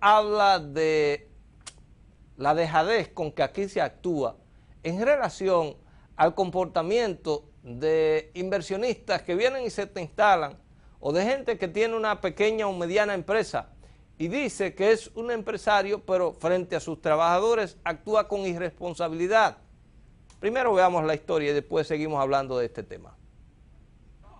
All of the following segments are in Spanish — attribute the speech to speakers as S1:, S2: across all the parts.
S1: habla de la dejadez con que aquí se actúa en relación al comportamiento de inversionistas que vienen y se te instalan o de gente que tiene una pequeña o mediana empresa y dice que es un empresario, pero frente a sus trabajadores actúa con irresponsabilidad. Primero veamos la historia y después seguimos hablando de este tema.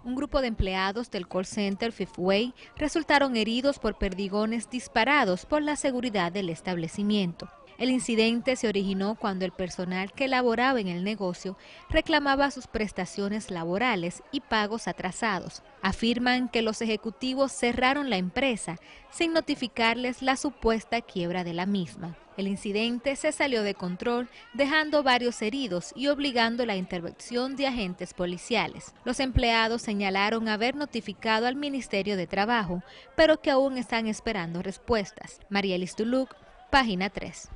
S2: Un grupo de empleados del call center Fifth Way resultaron heridos por perdigones disparados por la seguridad del establecimiento. El incidente se originó cuando el personal que laboraba en el negocio reclamaba sus prestaciones laborales y pagos atrasados. Afirman que los ejecutivos cerraron la empresa sin notificarles la supuesta quiebra de la misma. El incidente se salió de control, dejando varios heridos y obligando la intervención de agentes policiales. Los empleados señalaron haber notificado al Ministerio de Trabajo, pero que aún están esperando respuestas. María Tuluc, página 3.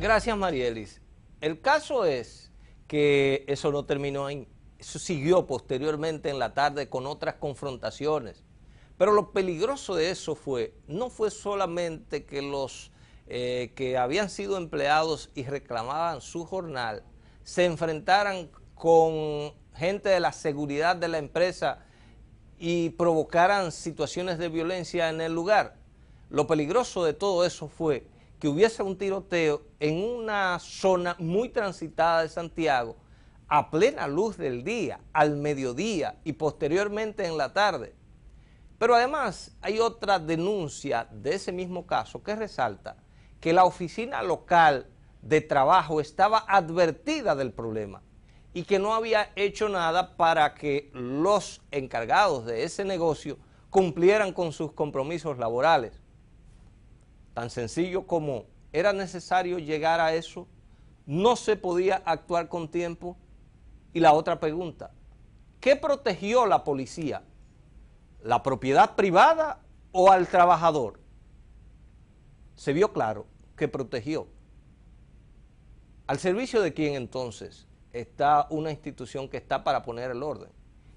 S1: Gracias, Marielis. El caso es que eso no terminó ahí. Eso siguió posteriormente en la tarde con otras confrontaciones. Pero lo peligroso de eso fue, no fue solamente que los eh, que habían sido empleados y reclamaban su jornal se enfrentaran con gente de la seguridad de la empresa y provocaran situaciones de violencia en el lugar. Lo peligroso de todo eso fue que hubiese un tiroteo en una zona muy transitada de Santiago a plena luz del día, al mediodía y posteriormente en la tarde. Pero además hay otra denuncia de ese mismo caso que resalta que la oficina local de trabajo estaba advertida del problema y que no había hecho nada para que los encargados de ese negocio cumplieran con sus compromisos laborales tan sencillo como era necesario llegar a eso, no se podía actuar con tiempo. Y la otra pregunta, ¿qué protegió la policía? ¿La propiedad privada o al trabajador? Se vio claro que protegió. ¿Al servicio de quién entonces está una institución que está para poner el orden?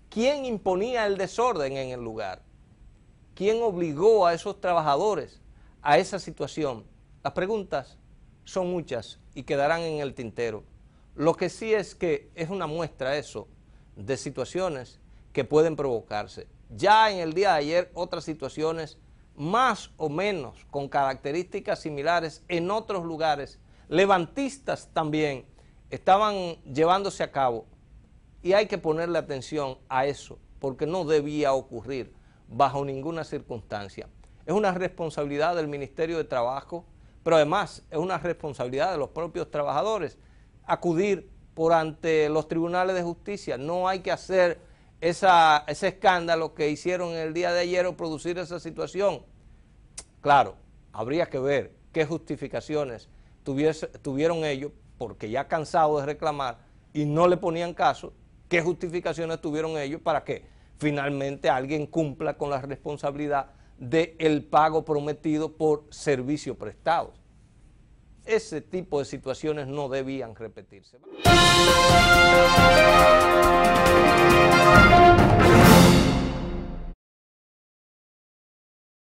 S1: ¿Quién imponía el desorden en el lugar? ¿Quién obligó a esos trabajadores a esa situación. Las preguntas son muchas y quedarán en el tintero. Lo que sí es que es una muestra eso de situaciones que pueden provocarse. Ya en el día de ayer otras situaciones más o menos con características similares en otros lugares, levantistas también, estaban llevándose a cabo. Y hay que ponerle atención a eso, porque no debía ocurrir bajo ninguna circunstancia es una responsabilidad del Ministerio de Trabajo, pero además es una responsabilidad de los propios trabajadores acudir por ante los tribunales de justicia. No hay que hacer ese escándalo que hicieron el día de ayer o producir esa situación. Claro, habría que ver qué justificaciones tuvieron ellos, porque ya cansados de reclamar y no le ponían caso, qué justificaciones tuvieron ellos para que finalmente alguien cumpla con la responsabilidad del pago prometido por servicio prestado. Ese tipo de situaciones no debían repetirse.